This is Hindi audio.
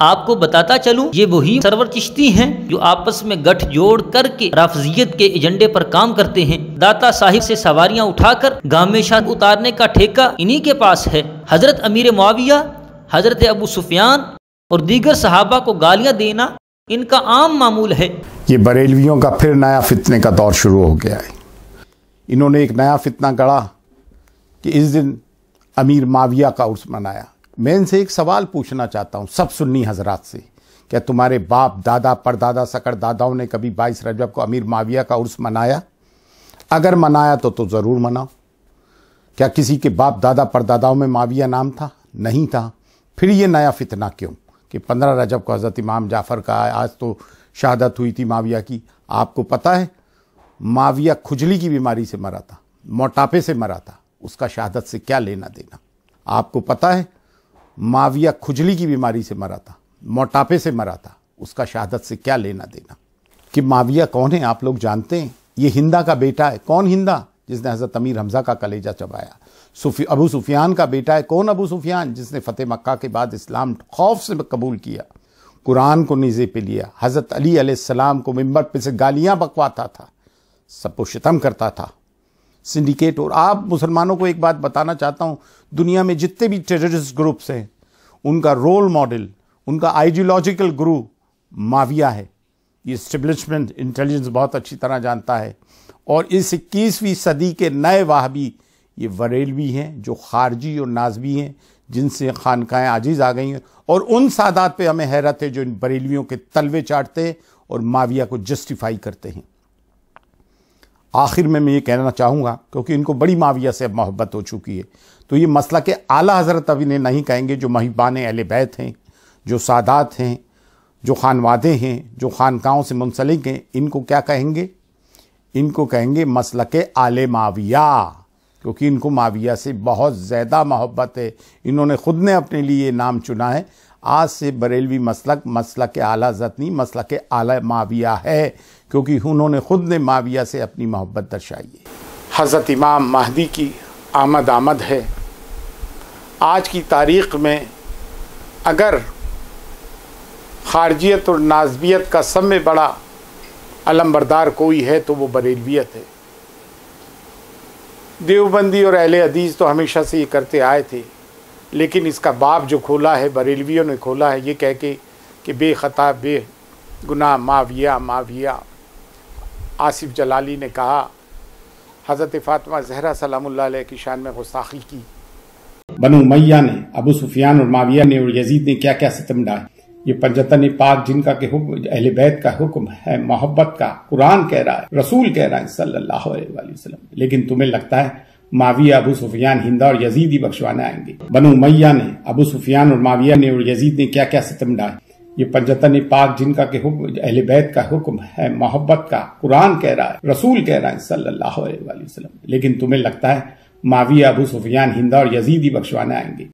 आपको बताता चलूं ये वही सरवर चिश्ती हैं जो आपस में गठ जोड़ करके राफजियत के एजेंडे पर काम करते हैं दाता साहिब से सवारियां उठाकर गामे शाह उतारने का ठेका इन्हीं के पास है हजरत अमीर मुआविया हजरत अबू सुफियान और दीगर सहाबा को गालियां देना इनका आम मामूल है ये बरेलवियों का फिर नया फितने का दौर शुरू हो गया है इन्होंने एक नया फितना गढ़ा कि इस दिन अमीर माविया का उर्स मनाया मैं इनसे एक सवाल पूछना चाहता हूँ सब सुन्नी हजरात से क्या तुम्हारे बाप दादा परदादा सकर दादाओं ने कभी बाईस रजब को अमीर माविया का उर्स मनाया अगर मनाया तो तो ज़रूर मनाओ क्या किसी के बाप दादा परदादाओं में माविया नाम था नहीं था फिर ये नया फितना क्यों कि पंद्रह रजब को हज़रत इमाम जाफ़र का आज तो शहादत हुई थी माविया की आपको पता है माविया खुजली की बीमारी से मरा था मोटापे से मरा था उसका शहादत से क्या लेना देना आपको पता है माविया खुजली की बीमारी से मरा था मोटापे से मरा था उसका शहादत से क्या लेना देना कि माविया कौन है आप लोग जानते हैं ये हिंदा का बेटा है कौन हिंदा जिसने हज़रत अमीर हमज़ा का कलेजा चबाया सुफी अबू सुफियान का बेटा है कौन अबू सुफियान जिसने फ़तेह मक्का के बाद इस्लाम खौफ से कबूल किया कुरान को नीज़े पे लिया हज़रत अली सलाम को मिम्बर पे से गालियाँ बकवाता था सबको शितम करता था सिंडिकेट और आप मुसलमानों को एक बात बताना चाहता हूँ दुनिया में जितने भी टेररिस्ट ग्रुप्स हैं उनका रोल मॉडल उनका आइडियोलॉजिकल गुरु माविया है ये स्टेब्लिशमेंट इंटेलिजेंस बहुत अच्छी तरह जानता है और इस इक्कीसवीं सदी के नए वाहबी ये वरेलवी हैं जो खारजी और नाजवी हैं जिनसे खानकाएँ आजीज़ आ गई हैं और उन सादात पे हमें हैरत है जो इन बरेलवियों के तलवे चाटते हैं और माविया को जस्टिफाई करते हैं आखिर में मैं ये कहना चाहूँगा क्योंकि इनको बड़ी माविया से अब मोहब्बत हो चुकी है तो ये मसला के आला हज़रत अभी इन्हें नहीं कहेंगे जो महिबान अहल बैत हैं जो सादात हैं जो खानवादे हैं जो खानकाओं से मुंसलिक हैं इनको क्या कहेंगे इनको कहेंगे मसल के आले माविया क्योंकि इनको माविया से बहुत ज़्यादा मोहब्बत है इन्होंने ख़ुद ने अपने लिए नाम चुना है आज से बरेलवी मसलक मसल के आला जतनी मसल के आला माविया है क्योंकि उन्होंने ख़ुद ने माविया से अपनी मोहब्बत दर्शाई है हज़रत इमाम महदी की आमद आमद है आज की तारीख़ में अगर खारजियत और नाजबियत का सब में बड़ा अलमबरदार कोई है तो वो बरेलवियत है देवबंदी और अहले हदीस तो हमेशा से ये करते आए थे लेकिन इसका बाप जो खोला है बरेलवियों ने खोला है ये कह के कि बेखता बे गुनाह माविया माविया आसिफ जलाली ने कहा हज़रत फातमा जहरा सलाम की शान में गुस्ताखी की बनु मैया ने अबू सुफियान और माविया ने और यजीद ने क्या क्या सितम डाए ये पंजतन पाक जिनका के हुक्म अहल बैत का हुक्म है मोहब्बत का कुरान कह रहा है रसूल कह रहा है सल्लल्लाहु अलैहि वसल्लम लेकिन तुम्हें लगता है माविया अबू सुफियान हिंदा और यजीद ही बख्शवाने आएंगे बनु मैया ने अबू सुफियान और माविया ने और यजीद ने क्या क्या सितम डाले ये पंजतन पाक जिनका के हुक्म अहल बैत का हुक्म है मोहब्बत का कुरान कह रहा है रसूल कह रहा है सल्लल्लाहु अलैहि वसल्लम लेकिन तुम्हें लगता है माविया अबू सुफियान हिंदा और यजीद ही बख्शवाने आएंगे